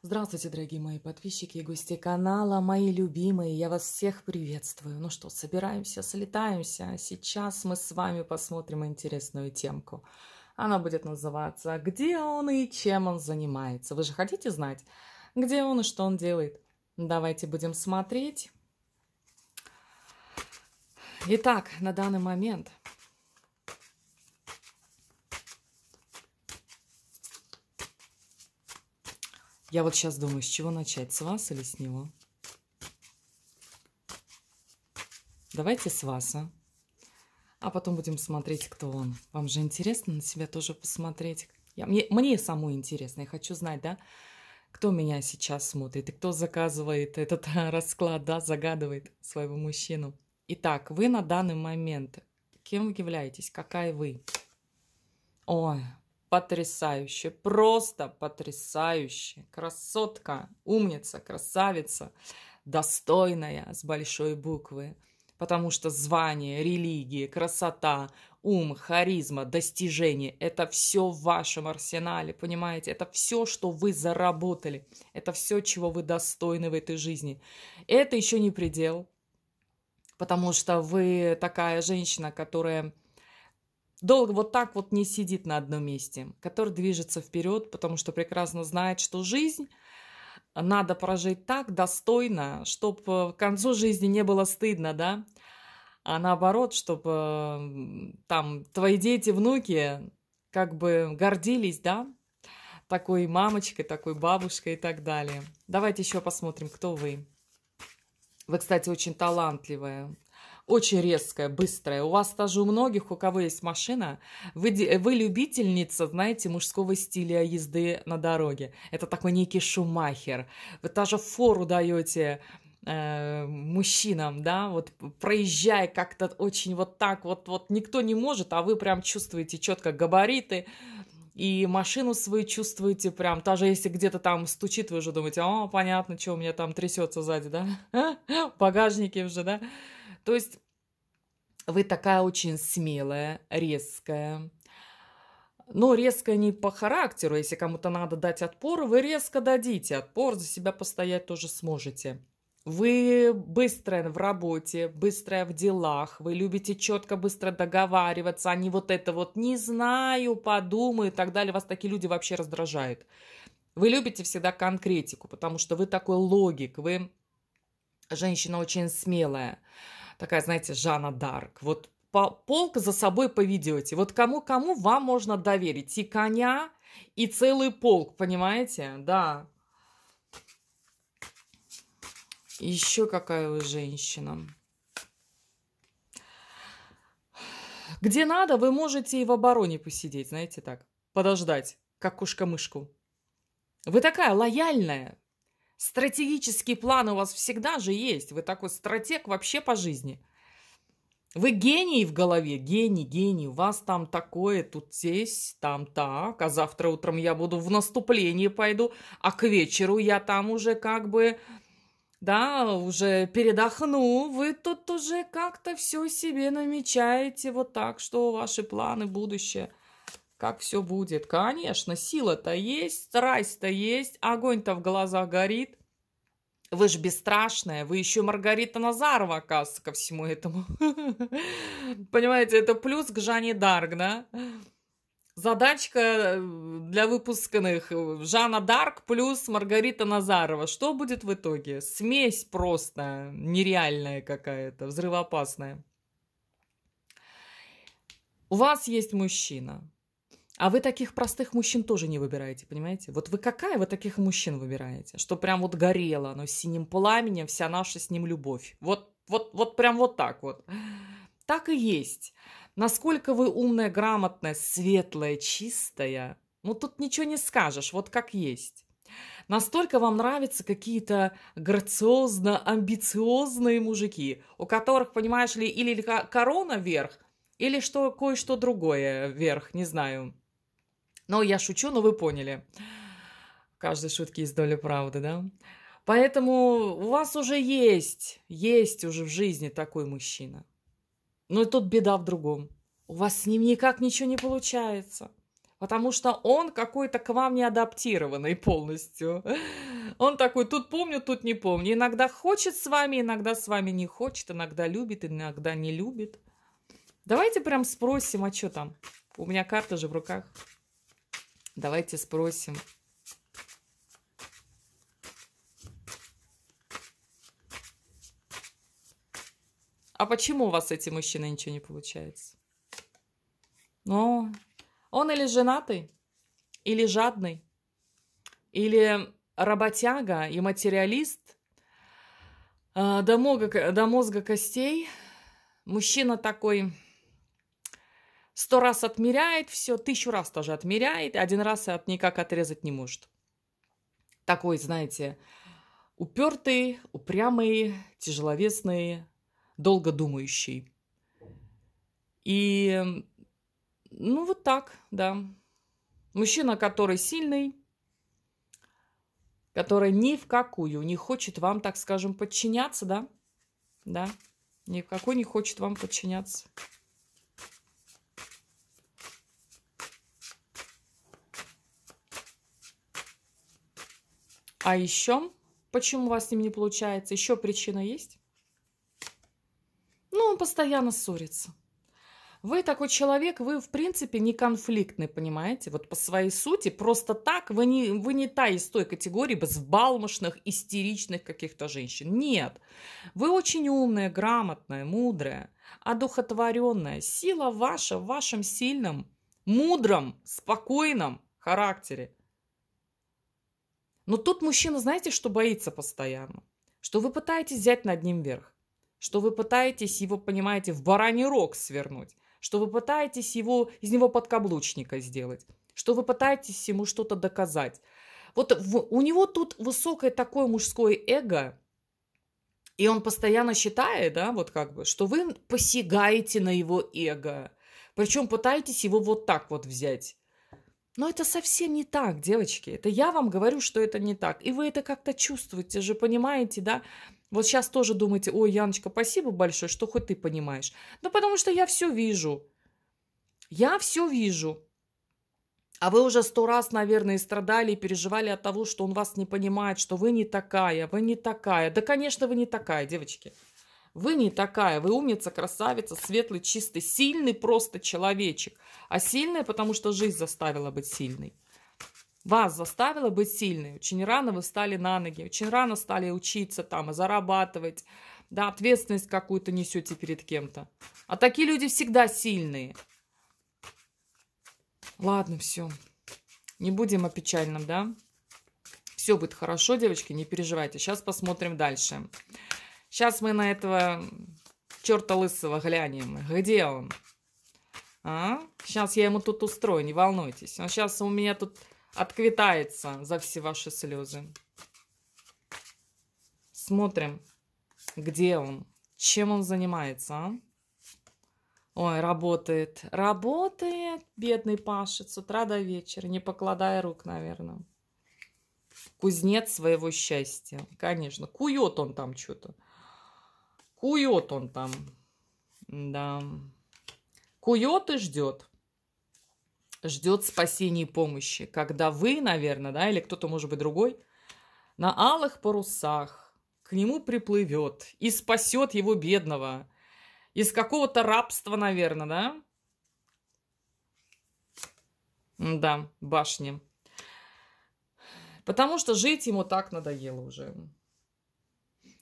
Здравствуйте, дорогие мои подписчики и гости канала, мои любимые, я вас всех приветствую. Ну что, собираемся, слетаемся. А сейчас мы с вами посмотрим интересную темку. Она будет называться «Где он и чем он занимается?». Вы же хотите знать, где он и что он делает? Давайте будем смотреть. Итак, на данный момент Я вот сейчас думаю, с чего начать, с вас или с него? Давайте с вас, а? А потом будем смотреть, кто он. Вам же интересно на себя тоже посмотреть. Я, мне, мне самой интересно, я хочу знать, да, кто меня сейчас смотрит и кто заказывает этот расклад, да, загадывает своего мужчину. Итак, вы на данный момент кем вы являетесь, какая вы? Ой, потрясающе, просто потрясающе. Красотка, умница, красавица, достойная с большой буквы. Потому что звание, религия, красота, ум, харизма, достижение – это все в вашем арсенале, понимаете? Это все, что вы заработали, это все, чего вы достойны в этой жизни. Это еще не предел, потому что вы такая женщина, которая долго вот так вот не сидит на одном месте, который движется вперед, потому что прекрасно знает, что жизнь надо прожить так достойно, чтобы э, к концу жизни не было стыдно, да, а наоборот, чтобы эм, там твои дети, внуки как бы гордились, да, такой мамочкой, такой бабушкой и так далее. Давайте еще посмотрим, кто вы. Вы, кстати, очень талантливая очень резкая, быстрая. У вас даже у многих, у кого есть машина, вы, вы любительница, знаете, мужского стиля езды на дороге. Это такой некий шумахер. Вы даже фору даете э, мужчинам, да, вот проезжая как-то очень вот так, вот, вот никто не может, а вы прям чувствуете четко габариты, и машину свою чувствуете прям, даже если где-то там стучит, вы уже думаете, о, «А, понятно, что у меня там трясется сзади, да, багажники уже, да, то есть вы такая очень смелая, резкая. Но резко не по характеру. Если кому-то надо дать отпор, вы резко дадите отпор, за себя постоять тоже сможете. Вы быстрая в работе, быстрая в делах, вы любите четко, быстро договариваться, а не вот это вот «не знаю», «подумаю» и так далее. Вас такие люди вообще раздражают. Вы любите всегда конкретику, потому что вы такой логик, вы женщина очень смелая такая, знаете, Жанна Дарк. Вот полк за собой поведете. Вот кому-кому вам можно доверить. И коня, и целый полк, понимаете? Да. Еще какая вы женщина. Где надо, вы можете и в обороне посидеть, знаете так, подождать, как кошка-мышку. Вы такая лояльная, Стратегический план у вас всегда же есть. Вы такой стратег вообще по жизни. Вы гений в голове, гений, гений. У вас там такое, тут здесь, там так. А завтра утром я буду в наступлении пойду, а к вечеру я там уже как бы, да, уже передохну. Вы тут уже как-то все себе намечаете вот так, что ваши планы, будущее – как все будет. Конечно, сила-то есть, страсть-то есть, огонь-то в глазах горит. Вы же бесстрашная, вы еще Маргарита Назарова, оказывается, ко всему этому. Понимаете, это плюс к Жанне Дарк, да? Задачка э, для выпускных. Жанна Дарк плюс Маргарита Назарова. Что будет в итоге? Смесь просто нереальная какая-то, взрывоопасная. У вас есть мужчина, а вы таких простых мужчин тоже не выбираете, понимаете? Вот вы какая вы таких мужчин выбираете? Что прям вот горело оно синим пламенем, вся наша с ним любовь. Вот, вот, вот прям вот так вот. Так и есть. Насколько вы умная, грамотная, светлая, чистая, ну тут ничего не скажешь, вот как есть. Настолько вам нравятся какие-то грациозно амбициозные мужики, у которых, понимаешь ли, или корона вверх, или что кое-что другое вверх, не знаю. Но я шучу, но вы поняли. Каждой шутки есть доля правды, да? Поэтому у вас уже есть, есть уже в жизни такой мужчина. Но тут беда в другом. У вас с ним никак ничего не получается. Потому что он какой-то к вам не адаптированный полностью. Он такой, тут помню, тут не помню. Иногда хочет с вами, иногда с вами не хочет, иногда любит, иногда не любит. Давайте прям спросим, а что там? У меня карта же в руках. Давайте спросим. А почему у вас эти мужчины ничего не получается? Ну, он или женатый, или жадный, или работяга и материалист э, до мозга, до мозга костей. Мужчина такой сто раз отмеряет все, тысячу раз тоже отмеряет, один раз никак отрезать не может. Такой, знаете, упертый, упрямый, тяжеловесный, долго думающий. И, ну, вот так, да. Мужчина, который сильный, который ни в какую не хочет вам, так скажем, подчиняться, да? Да, ни в какую не хочет вам подчиняться. А еще, почему у вас с ним не получается, еще причина есть? Ну, он постоянно ссорится. Вы такой человек, вы, в принципе, не конфликтный, понимаете? Вот по своей сути, просто так вы не, вы не та из той категории безбалмошных, истеричных каких-то женщин. Нет. Вы очень умная, грамотная, мудрая, одухотворенная. Сила ваша в вашем сильном, мудром, спокойном характере. Но тут мужчина, знаете, что боится постоянно? Что вы пытаетесь взять над ним верх. Что вы пытаетесь его, понимаете, в бараний рог свернуть. Что вы пытаетесь его, из него подкаблучника сделать. Что вы пытаетесь ему что-то доказать. Вот в, у него тут высокое такое мужское эго, и он постоянно считает, да, вот как бы, что вы посягаете на его эго. Причем пытаетесь его вот так вот взять. Но это совсем не так, девочки. Это я вам говорю, что это не так. И вы это как-то чувствуете же, понимаете, да? Вот сейчас тоже думаете, ой, Яночка, спасибо большое, что хоть ты понимаешь. Ну, потому что я все вижу. Я все вижу. А вы уже сто раз, наверное, страдали и переживали от того, что он вас не понимает, что вы не такая, вы не такая. Да, конечно, вы не такая, девочки. Вы не такая, вы умница, красавица, светлый, чистый, сильный просто человечек. А сильная, потому что жизнь заставила быть сильной. Вас заставила быть сильной. Очень рано вы стали на ноги, очень рано стали учиться там и зарабатывать. Да, ответственность какую-то несете перед кем-то. А такие люди всегда сильные. Ладно, все. Не будем о печальном, да? Все будет хорошо, девочки, не переживайте. Сейчас посмотрим дальше. Дальше. Сейчас мы на этого черта лысого глянем. Где он? А? Сейчас я ему тут устрою, не волнуйтесь. Он сейчас у меня тут отквитается за все ваши слезы. Смотрим, где он, чем он занимается, а? Ой, работает, работает, бедный пашет с утра до вечера, не покладая рук, наверное. Кузнец своего счастья, конечно. Кует он там что-то. Кует он там. Да. Кует и ждет. Ждет спасения и помощи. Когда вы, наверное, да, или кто-то, может быть, другой, на алых парусах к нему приплывет и спасет его бедного. Из какого-то рабства, наверное, да? Да, башни. Потому что жить ему так надоело уже.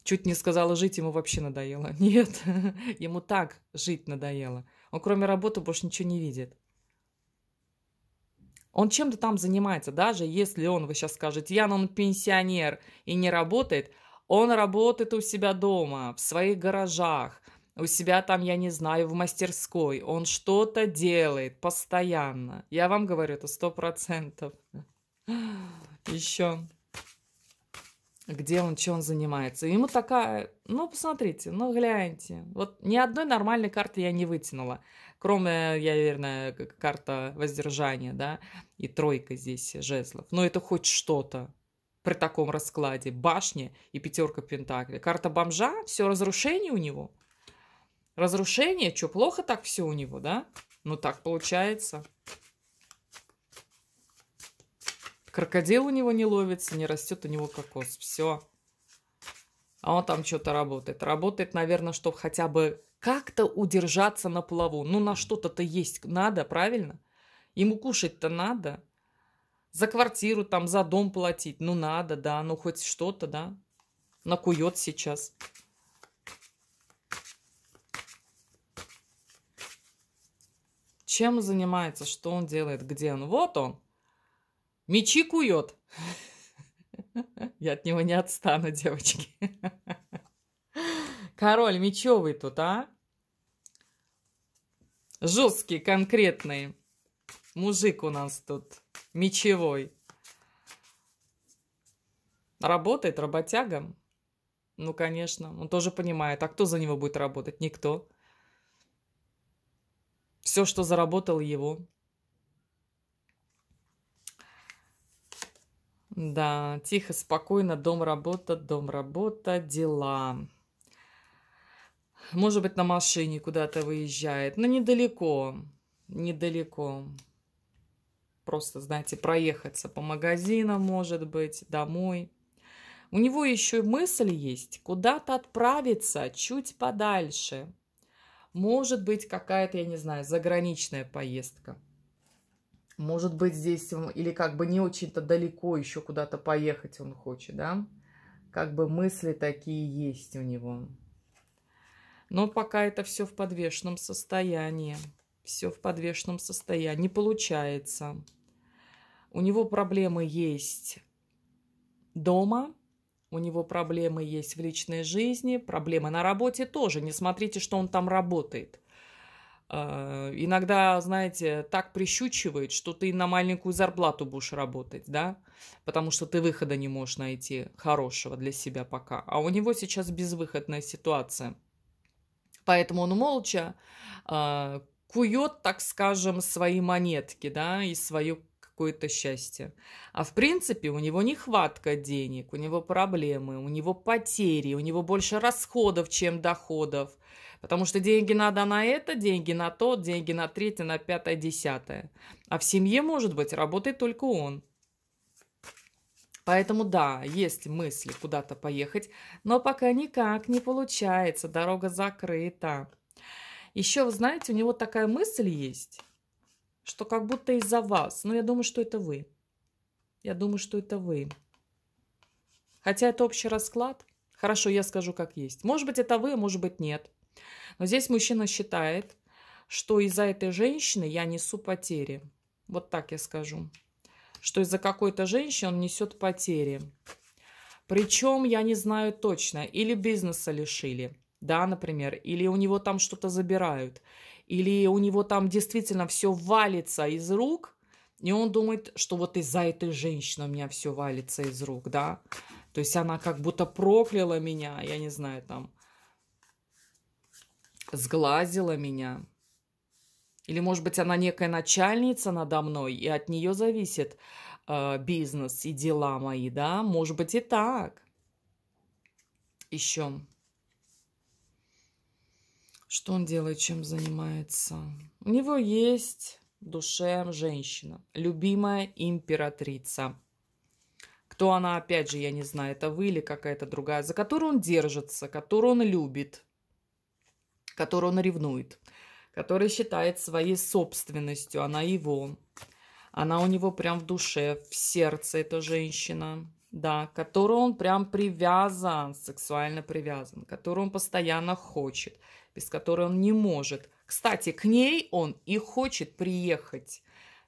Чуть не сказала, жить ему вообще надоело. Нет, ему так жить надоело. Он кроме работы больше ничего не видит. Он чем-то там занимается, даже если он, вы сейчас скажете, Ян, он пенсионер и не работает, он работает у себя дома, в своих гаражах, у себя там, я не знаю, в мастерской. Он что-то делает постоянно. Я вам говорю, это сто процентов. Еще где он, что он занимается. ему такая, ну, посмотрите, ну, гляньте. Вот ни одной нормальной карты я не вытянула. Кроме, я верно, карта воздержания, да, и тройка здесь жезлов. Но это хоть что-то при таком раскладе. Башня и пятерка пентаклей. Карта бомжа, все разрушение у него. Разрушение, что, плохо так все у него, да? Ну, так получается. Крокодил у него не ловится, не растет у него кокос. Все. А он там что-то работает. Работает, наверное, чтобы хотя бы как-то удержаться на плаву. Ну, на что-то-то есть надо, правильно? Ему кушать-то надо. За квартиру там, за дом платить. Ну, надо, да. Ну, хоть что-то, да. Накует сейчас. Чем занимается, что он делает, где он? Вот он. Мечи кует. Я от него не отстану, девочки. Король мечевый тут, а? Жесткий, конкретный. Мужик у нас тут мечевой. Работает работягом. Ну, конечно, он тоже понимает. А кто за него будет работать? Никто. Все, что заработал его. Да, тихо, спокойно, дом, работа, дом, работа, дела. Может быть, на машине куда-то выезжает, но недалеко, недалеко. Просто, знаете, проехаться по магазинам, может быть, домой. У него еще и мысль есть куда-то отправиться чуть подальше. Может быть, какая-то, я не знаю, заграничная поездка. Может быть, здесь или как бы не очень-то далеко еще куда-то поехать он хочет, да? Как бы мысли такие есть у него. Но пока это все в подвешенном состоянии. Все в подвешенном состоянии. Не получается. У него проблемы есть дома, у него проблемы есть в личной жизни, проблемы на работе тоже. Не смотрите, что он там работает. А, иногда, знаете, так прищучивает, что ты на маленькую зарплату будешь работать, да, потому что ты выхода не можешь найти хорошего для себя пока. А у него сейчас безвыходная ситуация. Поэтому он молча э, а, кует, так скажем, свои монетки, да, и свое какое-то счастье. А в принципе у него нехватка денег, у него проблемы, у него потери, у него больше расходов, чем доходов – Потому что деньги надо на это, деньги на то, деньги на третье, на пятое, десятое. А в семье, может быть, работает только он. Поэтому да, есть мысли куда-то поехать, но пока никак не получается, дорога закрыта. Еще, вы знаете, у него такая мысль есть, что как будто из-за вас. Но ну, я думаю, что это вы. Я думаю, что это вы. Хотя это общий расклад. Хорошо, я скажу как есть. Может быть, это вы, может быть, нет. Но здесь мужчина считает, что из-за этой женщины я несу потери. Вот так я скажу. Что из-за какой-то женщины он несет потери. Причем я не знаю точно, или бизнеса лишили, да, например, или у него там что-то забирают, или у него там действительно все валится из рук, и он думает, что вот из-за этой женщины у меня все валится из рук, да. То есть она как будто прокляла меня, я не знаю, там, сглазила меня. Или, может быть, она некая начальница надо мной, и от нее зависит э, бизнес и дела мои, да? Может быть, и так. Еще. Что он делает, чем занимается? У него есть в душе женщина, любимая императрица. Кто она, опять же, я не знаю, это вы или какая-то другая, за которую он держится, которую он любит – которую он ревнует, который считает своей собственностью, она его. Она у него прям в душе, в сердце эта женщина, да, которую он прям привязан, сексуально привязан, которую он постоянно хочет, без которой он не может. Кстати, к ней он и хочет приехать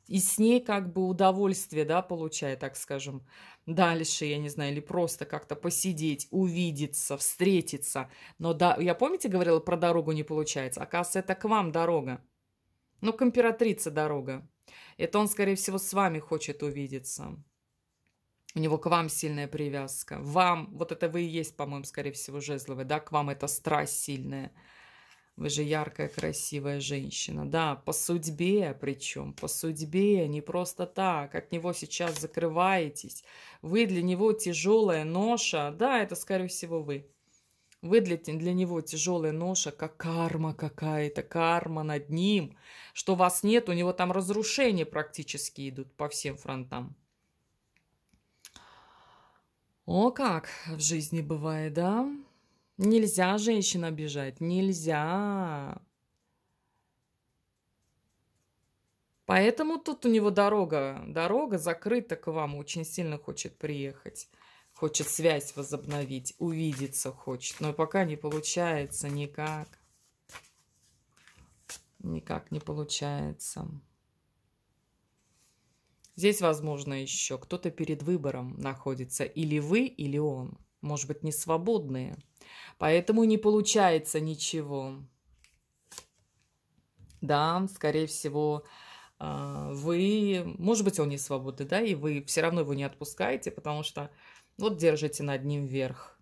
и с ней как бы удовольствие, да, получая, так скажем, дальше, я не знаю, или просто как-то посидеть, увидеться, встретиться. Но да, я помните говорила про дорогу не получается? Оказывается, это к вам дорога. Ну, к императрице дорога. Это он, скорее всего, с вами хочет увидеться. У него к вам сильная привязка. Вам, вот это вы и есть, по-моему, скорее всего, жезловый, да, к вам это страсть сильная. Вы же яркая, красивая женщина. Да, по судьбе причем, по судьбе, не просто так. От него сейчас закрываетесь. Вы для него тяжелая ноша. Да, это, скорее всего, вы. Вы для, для него тяжелая ноша, как карма какая-то, карма над ним, что вас нет, у него там разрушения практически идут по всем фронтам. О, как в жизни бывает, да? Нельзя женщин обижать, нельзя. Поэтому тут у него дорога, дорога закрыта к вам, очень сильно хочет приехать, хочет связь возобновить, увидеться хочет, но пока не получается никак. Никак не получается. Здесь, возможно, еще кто-то перед выбором находится, или вы, или он. Может быть, не свободные – Поэтому не получается ничего. Да, скорее всего, а, вы, может быть, он не свободный, да, и вы все равно его не отпускаете, потому что вот держите над ним верх,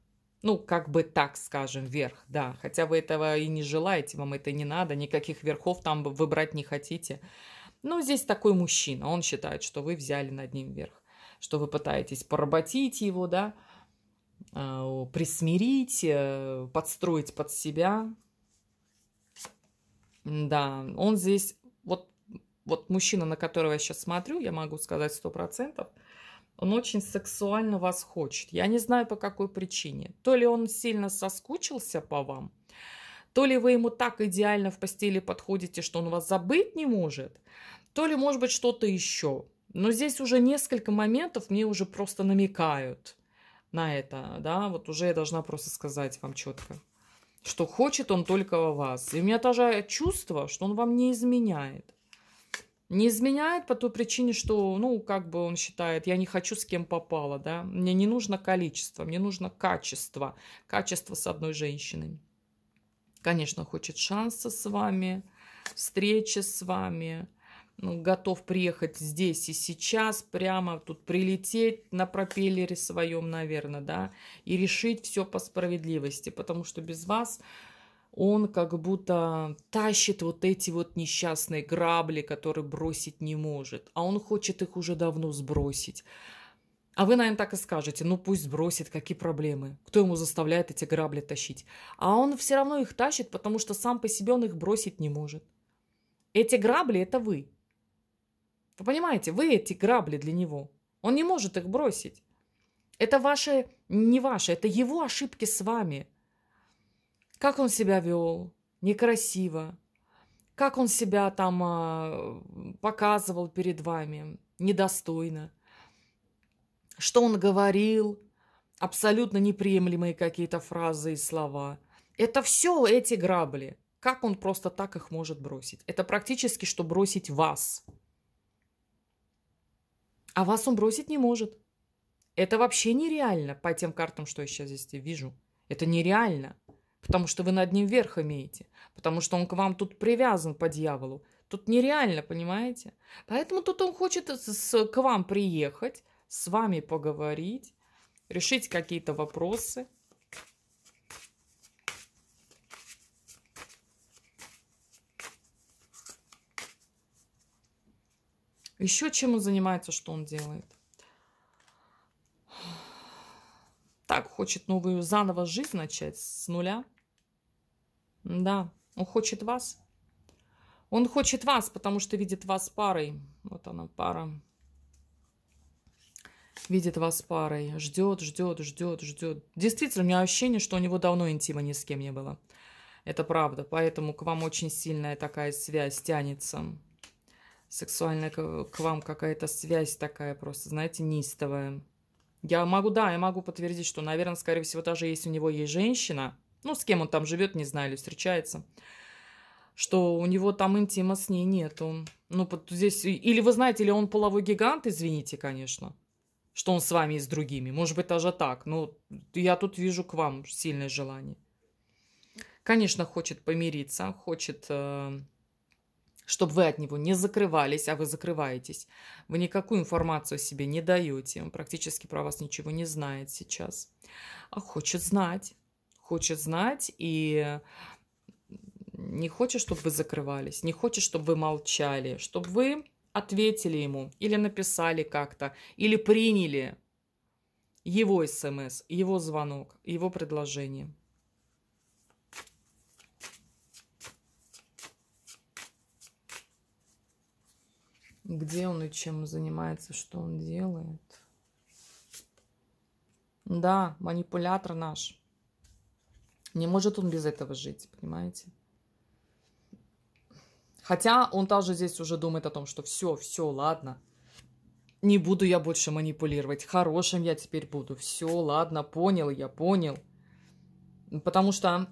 Ну, как бы так скажем, вверх, да. Хотя вы этого и не желаете, вам это не надо, никаких верхов там выбрать не хотите. Но здесь такой мужчина, он считает, что вы взяли над ним верх, что вы пытаетесь поработить его, да, Э, присмирить, э, подстроить под себя. Да, он здесь, вот, вот мужчина, на которого я сейчас смотрю, я могу сказать сто процентов, он очень сексуально вас хочет. Я не знаю, по какой причине. То ли он сильно соскучился по вам, то ли вы ему так идеально в постели подходите, что он вас забыть не может, то ли, может быть, что-то еще. Но здесь уже несколько моментов мне уже просто намекают – на это, да, вот уже я должна просто сказать вам четко, что хочет он только вас. И у меня тоже чувство, что он вам не изменяет. Не изменяет по той причине, что, ну, как бы он считает, я не хочу с кем попало, да, мне не нужно количество, мне нужно качество, качество с одной женщиной. Конечно, хочет шанса с вами, встречи с вами, ну, готов приехать здесь и сейчас, прямо тут прилететь на пропеллере своем, наверное, да, и решить все по справедливости, потому что без вас он как будто тащит вот эти вот несчастные грабли, которые бросить не может, а он хочет их уже давно сбросить. А вы, наверное, так и скажете, ну пусть сбросит, какие проблемы, кто ему заставляет эти грабли тащить. А он все равно их тащит, потому что сам по себе он их бросить не может. Эти грабли – это вы, вы понимаете, вы эти грабли для него. Он не может их бросить. Это ваши, не ваши, это его ошибки с вами. Как он себя вел, некрасиво, как он себя там а, показывал перед вами, недостойно, что он говорил, абсолютно неприемлемые какие-то фразы и слова. Это все эти грабли. Как он просто так их может бросить? Это практически, что бросить вас – а вас он бросить не может. Это вообще нереально по тем картам, что я сейчас здесь вижу. Это нереально. Потому что вы над ним верх имеете. Потому что он к вам тут привязан по дьяволу. Тут нереально, понимаете? Поэтому тут он хочет с, с, к вам приехать, с вами поговорить, решить какие-то вопросы – Еще чем он занимается, что он делает? Так, хочет новую заново жизнь начать с нуля. Да, он хочет вас. Он хочет вас, потому что видит вас парой. Вот она, пара. Видит вас парой. Ждет, ждет, ждет, ждет. Действительно, у меня ощущение, что у него давно интима ни с кем не было. Это правда. Поэтому к вам очень сильная такая связь тянется сексуальная к вам какая-то связь такая просто, знаете, неистовая. Я могу, да, я могу подтвердить, что, наверное, скорее всего, даже если у него есть женщина, ну, с кем он там живет, не знаю, или встречается, что у него там интима с ней нету. Ну, под, здесь... Или вы знаете, или он половой гигант, извините, конечно, что он с вами и с другими. Может быть, даже так. Но я тут вижу к вам сильное желание. Конечно, хочет помириться, хочет э, чтобы вы от него не закрывались, а вы закрываетесь. Вы никакую информацию себе не даете, он практически про вас ничего не знает сейчас. А хочет знать, хочет знать и не хочет, чтобы вы закрывались, не хочет, чтобы вы молчали, чтобы вы ответили ему или написали как-то, или приняли его смс, эм его звонок, его предложение. где он и чем занимается, что он делает. Да, манипулятор наш. Не может он без этого жить, понимаете? Хотя он также здесь уже думает о том, что все, все, ладно. Не буду я больше манипулировать. Хорошим я теперь буду. Все, ладно, понял я, понял. Потому что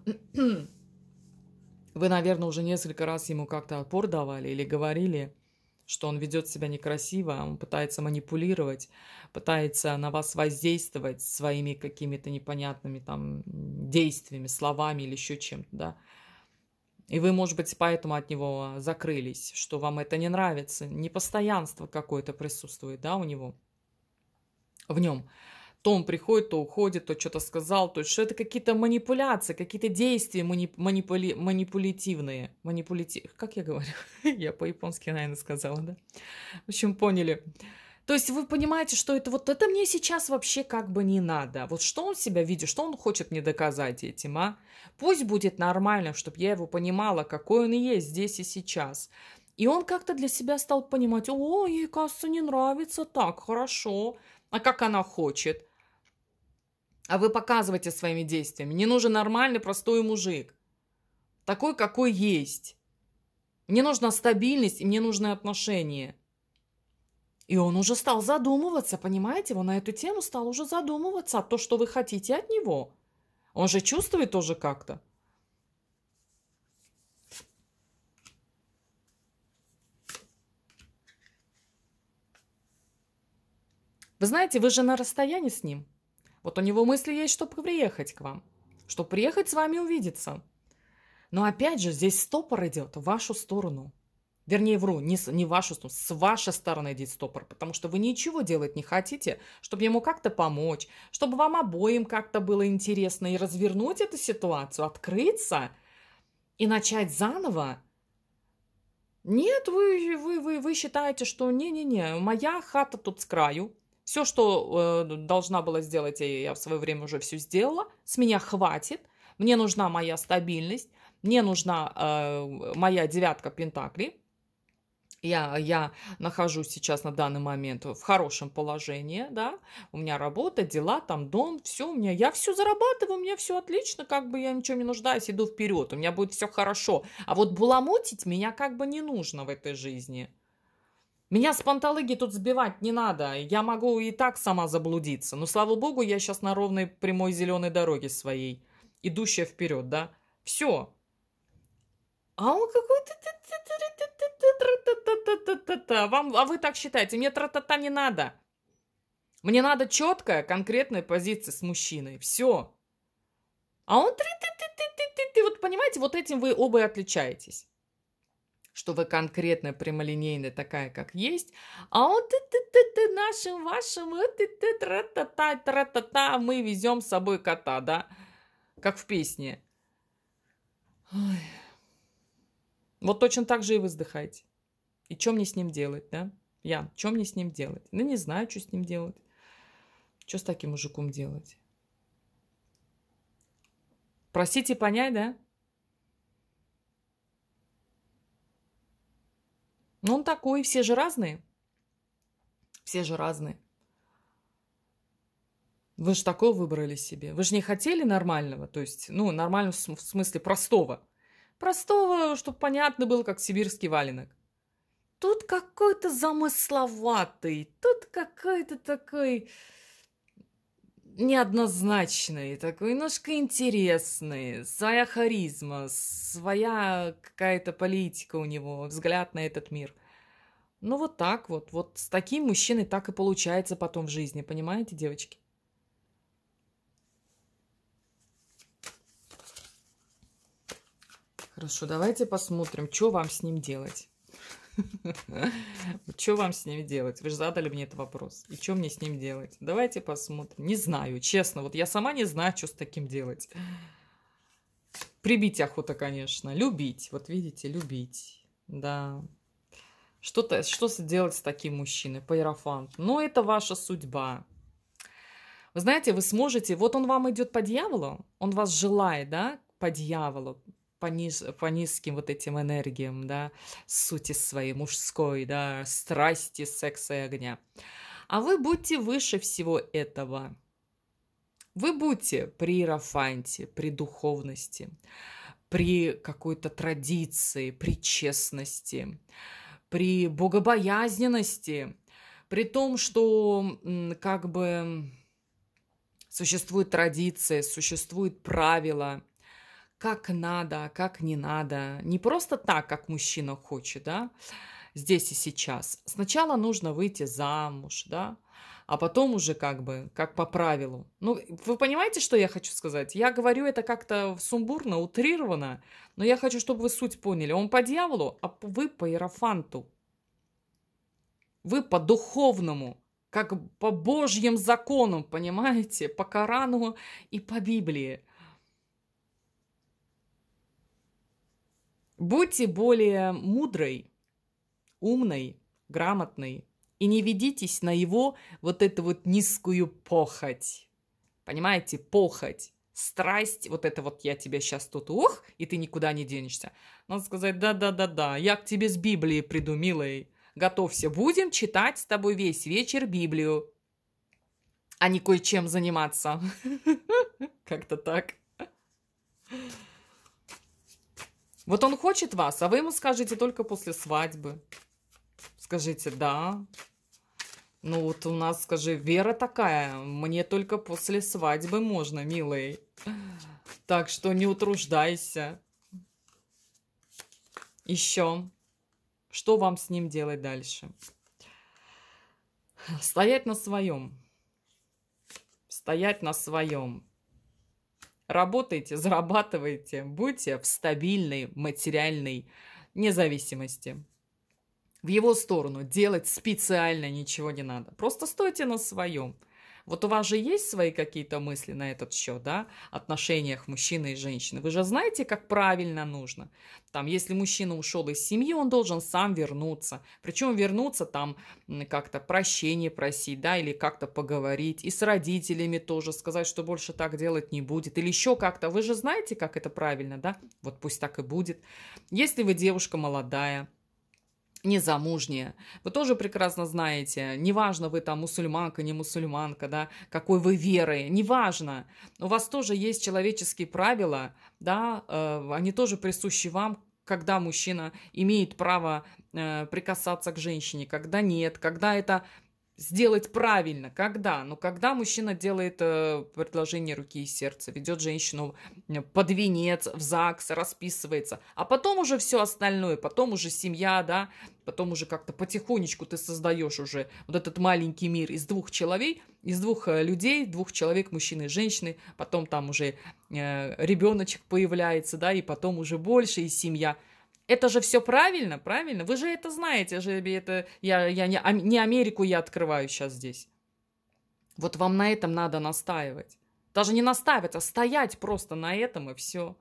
вы, наверное, уже несколько раз ему как-то отпор давали или говорили, что он ведет себя некрасиво, а он пытается манипулировать, пытается на вас воздействовать своими какими-то непонятными там действиями, словами или еще чем-то, да. И вы, может быть, поэтому от него закрылись, что вам это не нравится. Непостоянство какое-то присутствует, да, у него, в нем. То он приходит, то уходит, то что-то сказал, то что это какие-то манипуляции, какие-то действия манип, манипули, манипулятивные. Манипулятив... Как я говорю? я по-японски, наверное, сказала, да? В общем, поняли. То есть вы понимаете, что это вот это мне сейчас вообще как бы не надо. Вот что он себя видит, что он хочет мне доказать этим, а? Пусть будет нормально, чтобы я его понимала, какой он и есть здесь и сейчас. И он как-то для себя стал понимать, о, ей, кажется, не нравится так, хорошо. А как она хочет? А вы показываете своими действиями. Мне нужен нормальный, простой мужик. Такой, какой есть. Мне нужна стабильность и мне нужны отношения. И он уже стал задумываться, понимаете? Он на эту тему стал уже задумываться, а то, что вы хотите от него. Он же чувствует тоже как-то. Вы знаете, вы же на расстоянии с ним. Вот у него мысли есть, чтобы приехать к вам, чтобы приехать с вами увидеться. Но опять же, здесь стопор идет в вашу сторону. Вернее, вру, не, не в вашу сторону, с вашей стороны идет стопор, потому что вы ничего делать не хотите, чтобы ему как-то помочь, чтобы вам обоим как-то было интересно и развернуть эту ситуацию, открыться и начать заново. Нет, вы, вы, вы, вы считаете, что не-не-не, моя хата тут с краю, все, что э, должна была сделать, я в свое время уже все сделала. С меня хватит. Мне нужна моя стабильность. Мне нужна э, моя девятка пентаклей. Я, я нахожусь сейчас на данный момент в хорошем положении, да, у меня работа, дела, там дом, все, у меня, я все зарабатываю, у меня все отлично, как бы я ничего не нуждаюсь, иду вперед, у меня будет все хорошо. А вот буламутить меня как бы не нужно в этой жизни. Меня с панталыги тут сбивать не надо. Я могу и так сама заблудиться. Но, слава богу, я сейчас на ровной прямой зеленой дороге своей. Идущая вперед, да? Все. А он какой-то... Вам, а вы так считаете? Мне тра-та-та не надо. Мне надо четкая, конкретная позиция с мужчиной. Все. А он... вот понимаете, вот этим вы оба и отличаетесь что вы конкретно прямолинейная такая, как есть, а он ты ты ты ты нашим вашим э, ты ты тра та та тра та та мы везем с собой кота, да, как в песне. Ой. Вот точно так же и вы вздыхаете. И что мне с ним делать, да? Я, что мне с ним делать? Ну, не знаю, что с ним делать. Что с таким мужиком делать? Простите, понять, да? Ну он такой, все же разные. Все же разные. Вы же такое выбрали себе. Вы же не хотели нормального, то есть, ну, нормального в смысле простого. Простого, чтобы понятно было, как сибирский валенок. Тут какой-то замысловатый, тут какой-то такой неоднозначный, такой немножко интересный, своя харизма, своя какая-то политика у него, взгляд на этот мир. Ну вот так вот, вот с таким мужчиной так и получается потом в жизни, понимаете, девочки? Хорошо, давайте посмотрим, что вам с ним делать. Что вам с ним делать? Вы же задали мне этот вопрос. И что мне с ним делать? Давайте посмотрим. Не знаю, честно. Вот я сама не знаю, что с таким делать. Прибить охота, конечно. Любить. Вот видите, любить. Да. Что-то, что сделать с таким мужчиной? По Но это ваша судьба. Вы знаете, вы сможете... Вот он вам идет по дьяволу. Он вас желает, да, по дьяволу по, по низким вот этим энергиям, да, сути своей мужской, да, страсти, секса и огня. А вы будьте выше всего этого. Вы будьте при Рафанте, при духовности, при какой-то традиции, при честности, при богобоязненности, при том, что как бы существует традиция, существует правила – как надо, а как не надо. Не просто так, как мужчина хочет, да, здесь и сейчас. Сначала нужно выйти замуж, да, а потом уже как бы, как по правилу. Ну, вы понимаете, что я хочу сказать? Я говорю это как-то сумбурно, утрированно, но я хочу, чтобы вы суть поняли. Он по дьяволу, а вы по иерофанту. Вы по духовному, как по божьим законам, понимаете? По Корану и по Библии. Будьте более мудрой, умной, грамотной и не ведитесь на его вот эту вот низкую похоть. Понимаете, похоть, страсть, вот это вот я тебя сейчас тут ух, и ты никуда не денешься. Надо сказать, да-да-да-да, я к тебе с Библии приду, милый. Готовься, будем читать с тобой весь вечер Библию, а не кое-чем заниматься. Как-то так. Вот он хочет вас, а вы ему скажете только после свадьбы. Скажите «да». Ну вот у нас, скажи, вера такая. Мне только после свадьбы можно, милый. Так что не утруждайся. Еще. Что вам с ним делать дальше? Стоять на своем. Стоять на своем. Работайте, зарабатывайте, будьте в стабильной материальной независимости. В его сторону делать специально ничего не надо. Просто стойте на своем. Вот у вас же есть свои какие-то мысли на этот счет, да, отношениях мужчины и женщины. Вы же знаете, как правильно нужно. Там, если мужчина ушел из семьи, он должен сам вернуться. Причем вернуться там как-то прощение просить, да, или как-то поговорить. И с родителями тоже сказать, что больше так делать не будет. Или еще как-то. Вы же знаете, как это правильно, да? Вот пусть так и будет. Если вы девушка молодая, незамужняя. Вы тоже прекрасно знаете, неважно, вы там мусульманка, не мусульманка, да, какой вы веры, неважно. У вас тоже есть человеческие правила, да, э, они тоже присущи вам, когда мужчина имеет право э, прикасаться к женщине, когда нет, когда это сделать правильно. Когда? Ну, когда мужчина делает э, предложение руки и сердца, ведет женщину под венец, в ЗАГС, расписывается. А потом уже все остальное, потом уже семья, да, потом уже как-то потихонечку ты создаешь уже вот этот маленький мир из двух человек, из двух э, людей, двух человек, мужчины и женщины, потом там уже э, ребеночек появляется, да, и потом уже больше, и семья – это же все правильно, правильно? Вы же это знаете, же это я, я не, а, не Америку я открываю сейчас здесь. Вот вам на этом надо настаивать. Даже не настаивать, а стоять просто на этом и все.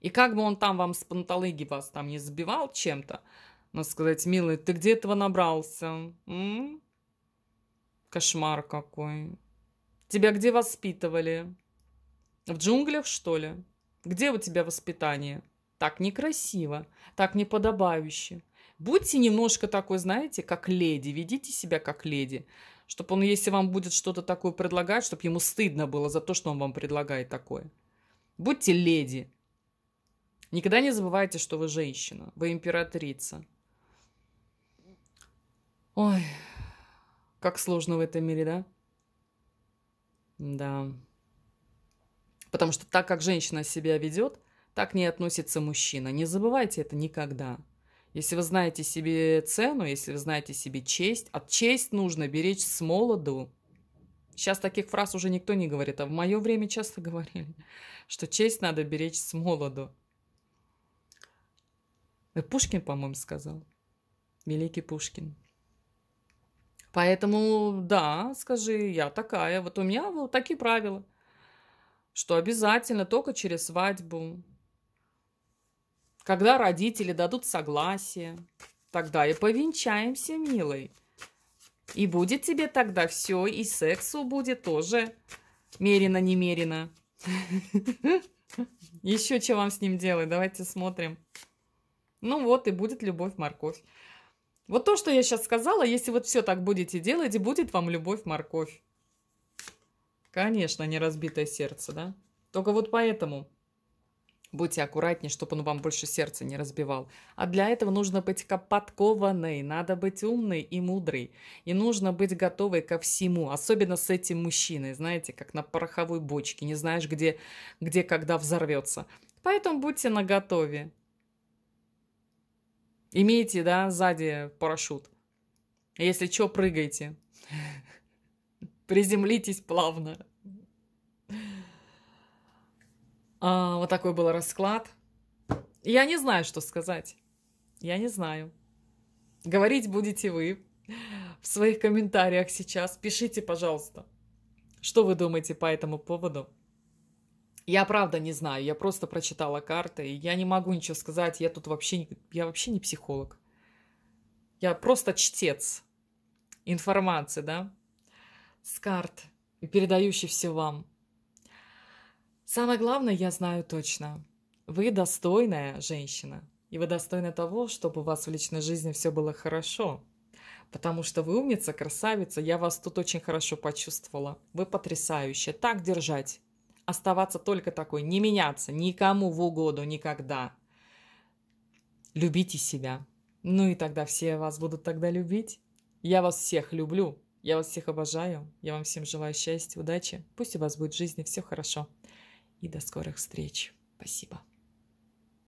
И как бы он там вам с панталыги вас там не сбивал чем-то, но сказать, милый, ты где этого набрался? М? Кошмар какой. Тебя где воспитывали? В джунглях, что ли? Где у тебя воспитание? Так некрасиво, так неподобающе. Будьте немножко такой, знаете, как леди, ведите себя как леди. Чтобы он, если вам будет что-то такое предлагать, чтобы ему стыдно было за то, что он вам предлагает такое. Будьте леди. Никогда не забывайте, что вы женщина, вы императрица. Ой, как сложно в этом мире, да? Да. Потому что так, как женщина себя ведет – так не относится мужчина. Не забывайте это никогда. Если вы знаете себе цену, если вы знаете себе честь, от честь нужно беречь с молоду. Сейчас таких фраз уже никто не говорит, а в мое время часто говорили, что честь надо беречь с молоду. Пушкин, по-моему, сказал. Великий Пушкин. Поэтому, да, скажи, я такая. Вот у меня вот такие правила, что обязательно только через свадьбу, когда родители дадут согласие, тогда и повенчаемся, милый. И будет тебе тогда все, и сексу будет тоже мерено-немерено. Еще что вам с ним делать? Давайте смотрим. Ну вот и будет любовь-морковь. Вот то, что я сейчас сказала, если вот все так будете делать, и будет вам любовь-морковь. Конечно, не разбитое сердце, да? Только вот поэтому Будьте аккуратнее, чтобы он вам больше сердце не разбивал. А для этого нужно быть подкованной, надо быть умной и мудрой. И нужно быть готовой ко всему, особенно с этим мужчиной, знаете, как на пороховой бочке. Не знаешь, где, где когда взорвется. Поэтому будьте наготове. Имейте, да, сзади парашют. Если что, прыгайте. Приземлитесь плавно. А, вот такой был расклад. Я не знаю, что сказать. Я не знаю. Говорить будете вы в своих комментариях сейчас. Пишите, пожалуйста, что вы думаете по этому поводу. Я правда не знаю, я просто прочитала карты, и я не могу ничего сказать, я тут вообще, я вообще не психолог. Я просто чтец информации, да, с карт, передающий все вам. Самое главное, я знаю точно. Вы достойная женщина. И вы достойны того, чтобы у вас в личной жизни все было хорошо. Потому что вы умница, красавица. Я вас тут очень хорошо почувствовала. Вы потрясающая. Так держать. Оставаться только такой. Не меняться. Никому в угоду. Никогда. Любите себя. Ну и тогда все вас будут тогда любить. Я вас всех люблю. Я вас всех обожаю. Я вам всем желаю счастья, удачи. Пусть у вас будет в жизни все хорошо и до скорых встреч. Спасибо.